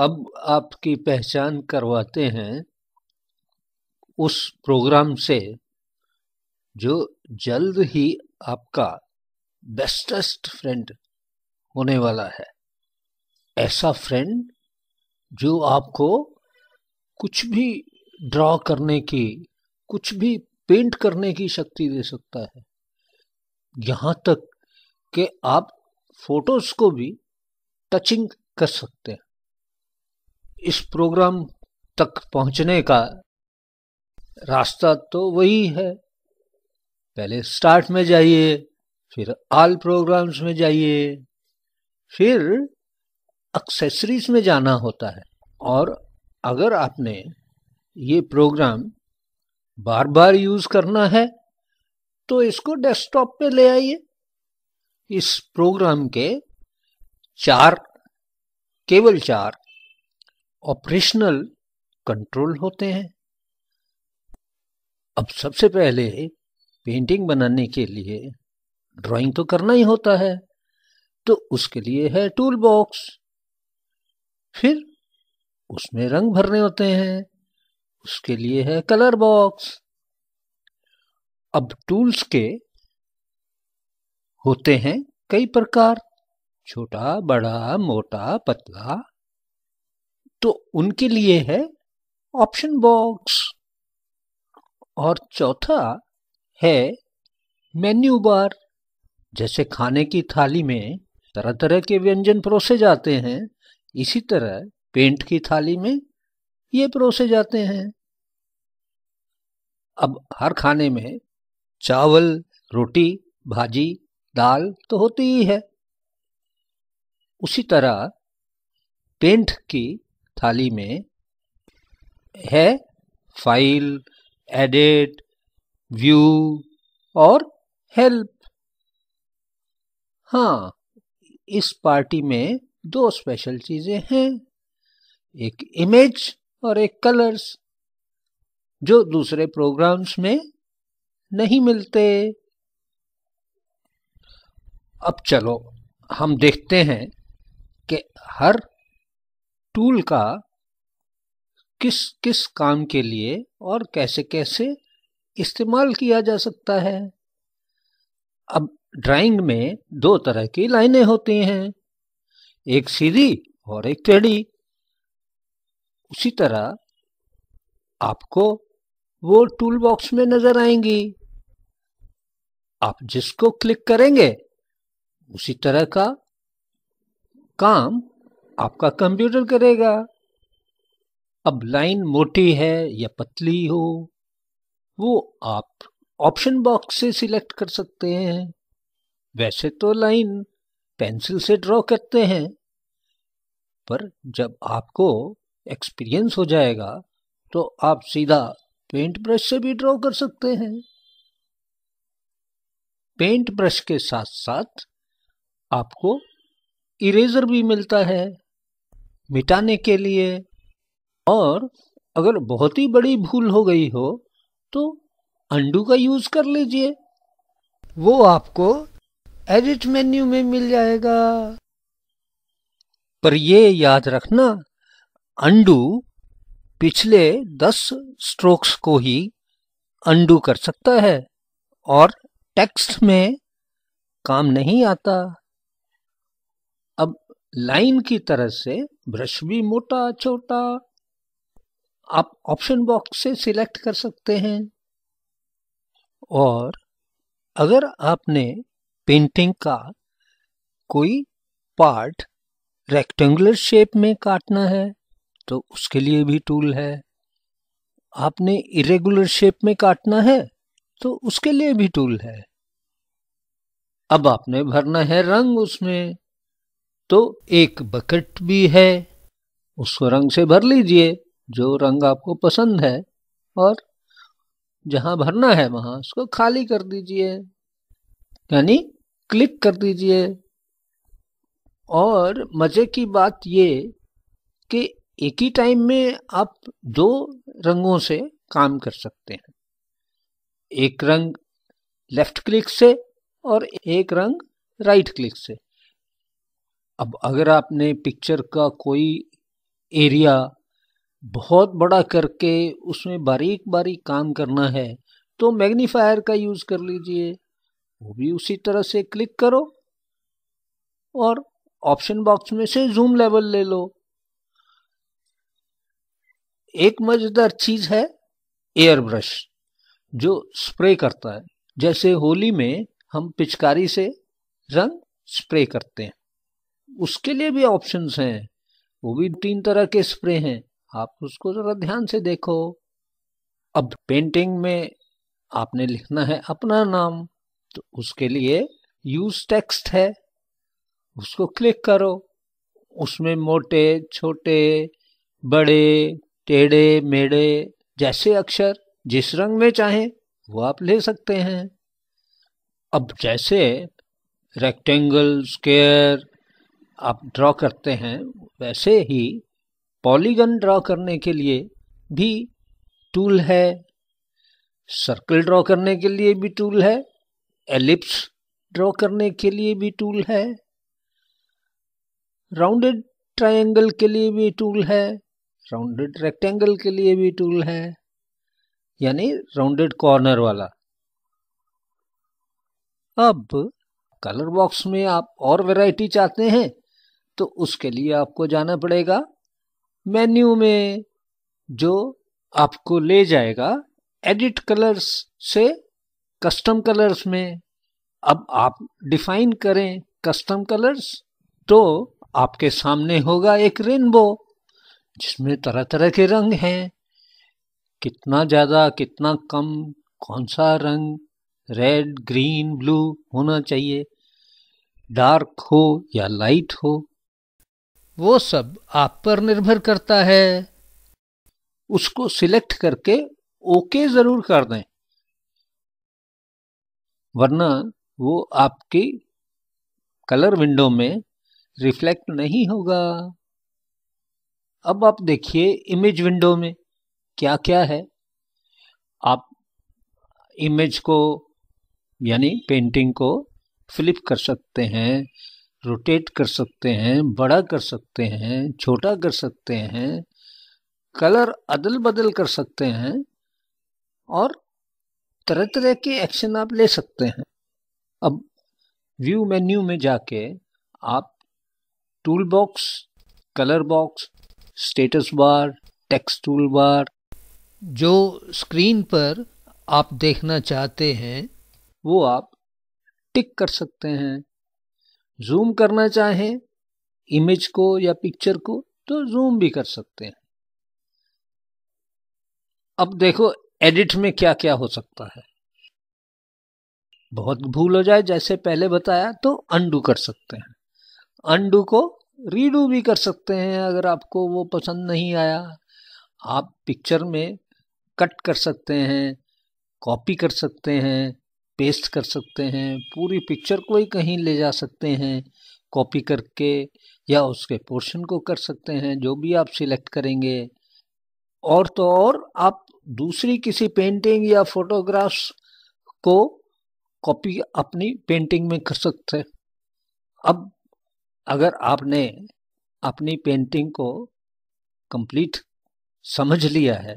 अब आपकी पहचान करवाते हैं उस प्रोग्राम से जो जल्द ही आपका बेस्टेस्ट फ्रेंड होने वाला है ऐसा फ्रेंड जो आपको कुछ भी ड्रॉ करने की कुछ भी पेंट करने की शक्ति दे सकता है यहाँ तक कि आप फोटोज को भी टचिंग कर सकते हैं इस प्रोग्राम तक पहुंचने का रास्ता तो वही है पहले स्टार्ट में जाइए फिर ऑल प्रोग्राम्स में जाइए फिर एक्सेसरीज में जाना होता है और अगर आपने ये प्रोग्राम बार बार यूज करना है तो इसको डेस्कटॉप पे ले आइए इस प्रोग्राम के चार केवल चार ऑपरेशनल कंट्रोल होते हैं अब सबसे पहले पेंटिंग बनाने के लिए ड्राइंग तो करना ही होता है तो उसके लिए है टूल बॉक्स फिर उसमें रंग भरने होते हैं उसके लिए है कलर बॉक्स अब टूल्स के होते हैं कई प्रकार छोटा बड़ा मोटा पतला तो उनके लिए है ऑप्शन बॉक्स और चौथा है मेन्यू बार जैसे खाने की थाली में तरह तरह के व्यंजन परोसे जाते हैं इसी तरह पेंट की थाली में ये परोसे जाते हैं अब हर खाने में चावल रोटी भाजी दाल तो होती ही है उसी तरह पेंट की थाली में है फाइल एडिट व्यू और हेल्प हाँ इस पार्टी में दो स्पेशल चीज़ें हैं एक इमेज और एक कलर्स जो दूसरे प्रोग्राम्स में नहीं मिलते अब चलो हम देखते हैं कि हर टूल का किस किस काम के लिए और कैसे कैसे इस्तेमाल किया जा सकता है अब ड्राइंग में दो तरह की लाइनें होती हैं एक सीधी और एक टेढ़ी उसी तरह आपको वो टूल बॉक्स में नजर आएंगी आप जिसको क्लिक करेंगे उसी तरह का काम आपका कंप्यूटर करेगा अब लाइन मोटी है या पतली हो वो आप ऑप्शन बॉक्स से सिलेक्ट कर सकते हैं वैसे तो लाइन पेंसिल से ड्रॉ करते हैं पर जब आपको एक्सपीरियंस हो जाएगा तो आप सीधा पेंट ब्रश से भी ड्रॉ कर सकते हैं पेंट ब्रश के साथ साथ आपको इरेजर भी मिलता है मिटाने के लिए और अगर बहुत ही बड़ी भूल हो गई हो तो अंडू का यूज़ कर लीजिए वो आपको एडिट मेन्यू में मिल जाएगा पर ये याद रखना अंडू पिछले दस स्ट्रोक्स को ही अंडू कर सकता है और टेक्स्ट में काम नहीं आता अब लाइन की तरह से ब्रश भी मोटा छोटा आप ऑप्शन बॉक्स से सिलेक्ट कर सकते हैं और अगर आपने पेंटिंग का कोई पार्ट रेक्टेंगुलर शेप में काटना है तो उसके लिए भी टूल है आपने इरेगुलर शेप में काटना है तो उसके लिए भी टूल है अब आपने भरना है रंग उसमें तो एक बकेट भी है उसको रंग से भर लीजिए जो रंग आपको पसंद है और जहाँ भरना है वहाँ उसको खाली कर दीजिए यानी क्लिक कर दीजिए और मज़े की बात ये कि एक ही टाइम में आप दो रंगों से काम कर सकते हैं एक रंग लेफ्ट क्लिक से और एक रंग राइट क्लिक से अब अगर आपने पिक्चर का कोई एरिया बहुत बड़ा करके उसमें बारीक बारीक काम करना है तो मैग्नीफायर का यूज़ कर लीजिए वो भी उसी तरह से क्लिक करो और ऑप्शन बॉक्स में से जूम लेवल ले लो एक मज़ेदार चीज़ है एयर ब्रश जो स्प्रे करता है जैसे होली में हम पिचकारी से रंग स्प्रे करते हैं उसके लिए भी ऑप्शंस हैं वो भी तीन तरह के स्प्रे हैं आप उसको ज़रा ध्यान से देखो अब पेंटिंग में आपने लिखना है अपना नाम तो उसके लिए यूज टेक्स्ट है उसको क्लिक करो उसमें मोटे छोटे बड़े टेढ़े मेढ़े जैसे अक्षर जिस रंग में चाहें वो आप ले सकते हैं अब जैसे रेक्टेंगल स्केयर आप ड्रॉ करते हैं वैसे ही पॉलीगन ड्रॉ करने के लिए भी टूल है सर्कल ड्रॉ करने के लिए भी टूल है एलिप्स ड्रॉ करने के लिए भी टूल है राउंडेड ट्रायंगल के लिए भी टूल है राउंडेड रेक्टेंगल के लिए भी टूल है यानी राउंडेड कॉर्नर वाला अब कलर बॉक्स में आप और वैरायटी चाहते हैं तो उसके लिए आपको जाना पड़ेगा मेन्यू में जो आपको ले जाएगा एडिट कलर्स से कस्टम कलर्स में अब आप डिफाइन करें कस्टम कलर्स तो आपके सामने होगा एक रेनबो जिसमें तरह तरह के रंग हैं कितना ज़्यादा कितना कम कौन सा रंग रेड ग्रीन ब्लू होना चाहिए डार्क हो या लाइट हो वो सब आप पर निर्भर करता है उसको सिलेक्ट करके ओके जरूर कर दें वरना वो आपकी कलर विंडो में रिफ्लेक्ट नहीं होगा अब आप देखिए इमेज विंडो में क्या क्या है आप इमेज को यानी पेंटिंग को फ्लिप कर सकते हैं रोटेट कर सकते हैं बड़ा कर सकते हैं छोटा कर सकते हैं कलर अदल बदल कर सकते हैं और तरह तरह के एक्शन आप ले सकते हैं अब व्यू मेन्यू में जाके आप tool box colour box status bar text tool bar जो स्क्रीन पर आप देखना चाहते हैं वो आप टिक कर सकते हैं जूम करना चाहें इमेज को या पिक्चर को तो जूम भी कर सकते हैं अब देखो एडिट में क्या क्या हो सकता है बहुत भूल हो जाए जैसे पहले बताया तो अंडू कर सकते हैं अंडू को रीडू भी कर सकते हैं अगर आपको वो पसंद नहीं आया आप पिक्चर में कट कर सकते हैं कॉपी कर सकते हैं पेस्ट कर सकते हैं पूरी पिक्चर को ही कहीं ले जा सकते हैं कॉपी करके या उसके पोर्शन को कर सकते हैं जो भी आप सिलेक्ट करेंगे और तो और आप दूसरी किसी पेंटिंग या फोटोग्राफ्स को कॉपी अपनी पेंटिंग में कर सकते हैं अब अगर आपने अपनी पेंटिंग को कंप्लीट समझ लिया है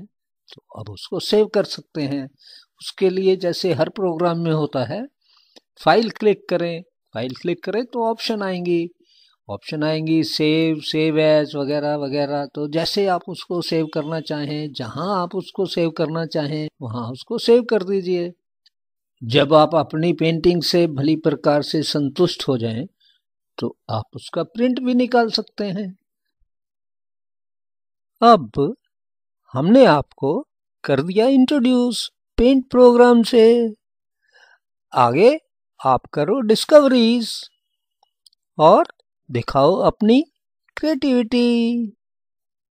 तो अब उसको सेव कर सकते हैं उसके लिए जैसे हर प्रोग्राम में होता है फाइल क्लिक करें फाइल क्लिक करें तो ऑप्शन आएंगी ऑप्शन आएंगी सेव सेव एज वगैरह वगैरह तो जैसे आप उसको सेव करना चाहें जहां आप उसको सेव करना चाहें वहां उसको सेव कर दीजिए जब आप अपनी पेंटिंग से भली प्रकार से संतुष्ट हो जाएं तो आप उसका प्रिंट भी निकाल सकते हैं अब हमने आपको कर दिया इंट्रोड्यूस पेंट प्रोग्राम से आगे आप करो डिस्कवरीज और दिखाओ अपनी क्रिएटिविटी